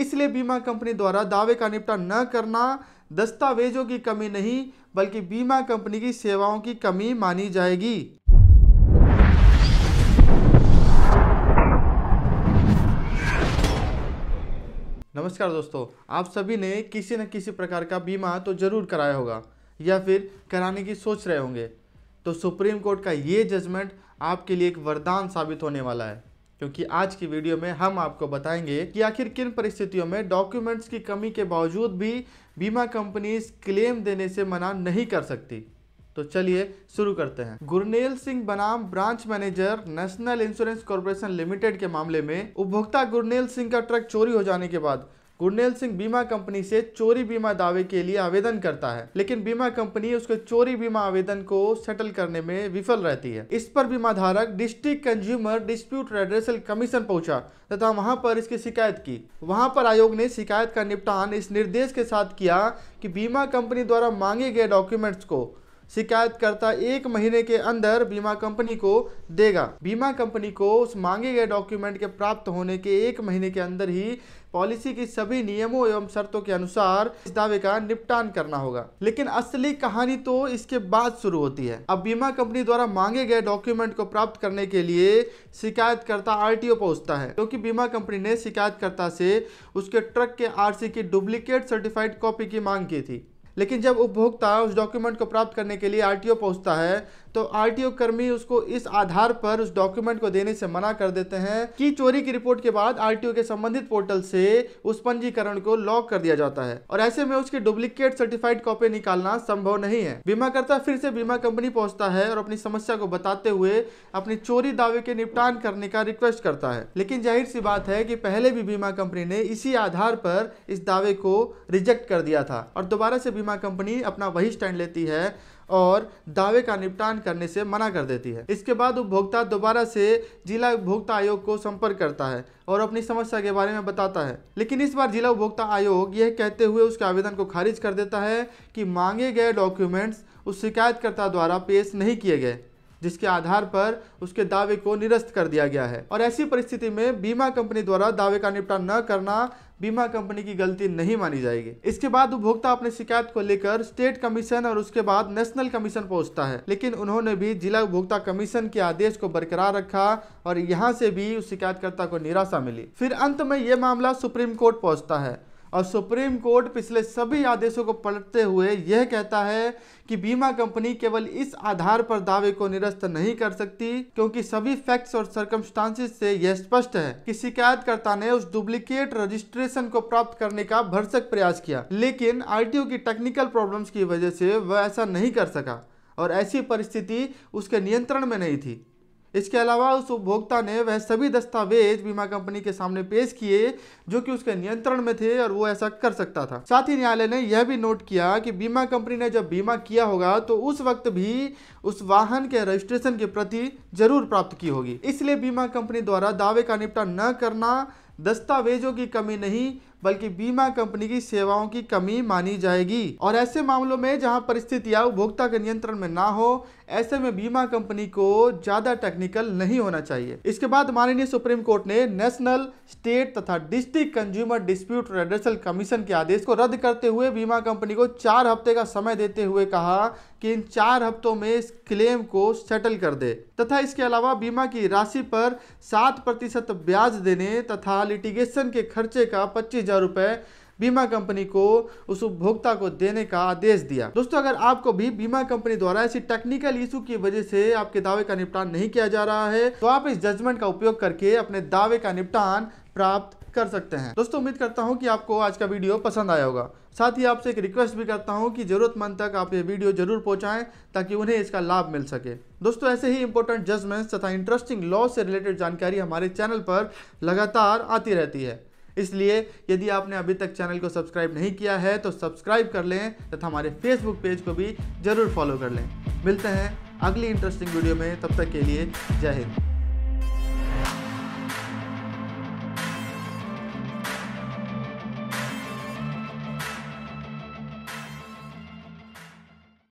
इसलिए बीमा कंपनी द्वारा दावे का निपटान न करना दस्तावेजों की कमी नहीं बल्कि बीमा कंपनी की सेवाओं की कमी मानी जाएगी नमस्कार दोस्तों आप सभी ने किसी न किसी प्रकार का बीमा तो जरूर कराया होगा या फिर कराने की सोच रहे होंगे तो सुप्रीम कोर्ट का ये जजमेंट आपके लिए एक वरदान साबित होने वाला है क्योंकि आज की वीडियो में हम आपको बताएंगे कि आखिर किन परिस्थितियों में डॉक्यूमेंट्स की कमी के बावजूद भी बीमा कंपनीज क्लेम देने से मना नहीं कर सकती तो चलिए शुरू करते हैं गुरनेल सिंह बनाम branch manager National Insurance Corporation Limited के मामले में उपभोक्ता गुरनेल सिंह का ट्रक चोरी हो जाने के बाद गुरनेल सिंह बीमा कंपनी से चोरी बीमा दावे के लिए आवेदन करता है लेकिन बीमा कंपनी उसके चोरी बीमा आवेदन को सेटल करने में विफल रहती है इस पर बीमा धारक district consumer dispute redressal commission पहुंचा तथा वहां पर इसकी शिकायत की वहां पर आयोग ने शिकायत का निपटान इस निर्देश के साथ किया कि बीमा कंपनी द्वारा मांगे गए डॉक्यूमेंट्स को शिकायतकर्ता एक महीने के अंदर बीमा कंपनी को देगा बीमा कंपनी को उस मांगे गए डॉक्यूमेंट के प्राप्त होने के एक महीने के अंदर ही पॉलिसी की सभी नियमों एवं शर्तों के अनुसार इस दावे का निपटान करना होगा लेकिन असली कहानी तो इसके बाद शुरू होती है अब बीमा कंपनी द्वारा मांगे गए डॉक्यूमेंट को प्राप्त करने के लिए शिकायतकर्ता आर ओ पहुंचता है क्योंकि तो बीमा कंपनी ने शिकायतकर्ता से उसके ट्रक के आरसी की डुप्लीकेट सर्टिफाइड कॉपी की मांग की थी लेकिन जब उपभोक्ता उस डॉक्यूमेंट को प्राप्त करने के लिए आरटीओ पहुंचता है तो आरटीओ कर्मी उसको इस आधार पर उस डॉक्यूमेंट को देने से मना कर देते हैं कि चोरी की रिपोर्ट के बाद आरटीओ के संबंधित पोर्टल से उस पंजीकरण को लॉक कर दिया जाता है और ऐसे में उसकी डुप्लीकेट सर्टिफाइड कॉपी निकालना संभव नहीं है बीमाकर्ता फिर से बीमा कंपनी पहुंचता है और अपनी समस्या को बताते हुए अपनी चोरी दावे के निपटान करने का रिक्वेस्ट करता है लेकिन जाहिर सी बात है की पहले भी बीमा कंपनी ने इसी आधार पर इस दावे को रिजेक्ट कर दिया था और दोबारा से बीमा कंपनी अपना वही स्टैंड लेती है और दावे का निपटान करने से मना कर देती है इसके बाद उपभोक्ता दोबारा से जिला उपभोक्ता आयोग को संपर्क करता है और अपनी समस्या के बारे में बताता है लेकिन इस बार जिला उपभोक्ता आयोग यह कहते हुए उसके आवेदन को खारिज कर देता है कि मांगे गए डॉक्यूमेंट्स उस शिकायतकर्ता द्वारा पेश नहीं किए गए जिसके आधार पर उसके दावे को निरस्त कर दिया गया है और ऐसी परिस्थिति में बीमा कंपनी द्वारा दावे का निपटान न करना बीमा कंपनी की गलती नहीं मानी जाएगी इसके बाद उपभोक्ता अपनी शिकायत को लेकर स्टेट कमीशन और उसके बाद नेशनल कमीशन पहुंचता है लेकिन उन्होंने भी जिला उपभोक्ता कमीशन के आदेश को बरकरार रखा और यहाँ से भी उस शिकायतकर्ता को निराशा मिली फिर अंत में ये मामला सुप्रीम कोर्ट पहुँचता है और सुप्रीम कोर्ट पिछले सभी आदेशों को पलटते हुए यह कहता है कि बीमा कंपनी केवल इस आधार पर दावे को निरस्त नहीं कर सकती क्योंकि सभी फैक्ट्स और सर्कमस्टांसिस से यह स्पष्ट है कि शिकायतकर्ता ने उस डुप्लीकेट रजिस्ट्रेशन को प्राप्त करने का भरसक प्रयास किया लेकिन आरटीओ की टेक्निकल प्रॉब्लम्स की वजह से वह ऐसा नहीं कर सका और ऐसी परिस्थिति उसके नियंत्रण में नहीं थी इसके अलावा उस उपभोक्ता ने वह सभी दस्तावेज बीमा कंपनी के सामने पेश किए जो कि उसके नियंत्रण में थे और वो ऐसा कर सकता था साथ ही न्यायालय ने यह भी नोट किया कि बीमा कंपनी ने जब बीमा किया होगा तो उस वक्त भी उस वाहन के रजिस्ट्रेशन के प्रति जरूर प्राप्त की होगी इसलिए बीमा कंपनी द्वारा दावे का निपटान न करना दस्तावेजों की कमी नहीं बल्कि बीमा कंपनी की सेवाओं की कमी मानी जाएगी और ऐसे मामलों में जहां परिस्थितियां उपभोक्ता के नियंत्रण में ना हो ऐसे में बीमा कंपनी को ज्यादा टेक्निकल नहीं होना चाहिए इसके बाद माननीय सुप्रीम कोर्ट ने नेशनल स्टेट तथा district consumer dispute redressal commission के आदेश को रद्द करते हुए बीमा कंपनी को चार हफ्ते का समय देते हुए कहा कि इन चार हफ्तों में इस क्लेम को सेटल कर दे तथा इसके अलावा बीमा की राशि पर सात प्रतिशत ब्याज देने तथा लिटिगेशन के खर्चे का पच्चीस हज़ार रुपए बीमा कंपनी को उस उपभोक्ता को देने का आदेश दिया दोस्तों अगर आपको भी बीमा कंपनी द्वारा ऐसी टेक्निकल इशू की वजह से आपके दावे का निपटान नहीं किया जा रहा है तो आप इस जजमेंट का उपयोग करके अपने दावे का निपटान प्राप्त कर सकते हैं दोस्तों उम्मीद करता हूं कि आपको आज का वीडियो पसंद आया होगा साथ ही आपसे एक रिक्वेस्ट भी करता हूं कि ज़रूरतमंद तक आप ये वीडियो जरूर पहुंचाएं ताकि उन्हें इसका लाभ मिल सके दोस्तों ऐसे ही इंपॉर्टेंट जजमेंट्स तथा इंटरेस्टिंग लॉ से रिलेटेड जानकारी हमारे चैनल पर लगातार आती रहती है इसलिए यदि आपने अभी तक चैनल को सब्सक्राइब नहीं किया है तो सब्सक्राइब कर लें तथा हमारे फेसबुक पेज को भी ज़रूर फॉलो कर लें मिलते हैं अगली इंटरेस्टिंग वीडियो में तब तक के लिए जय हिंद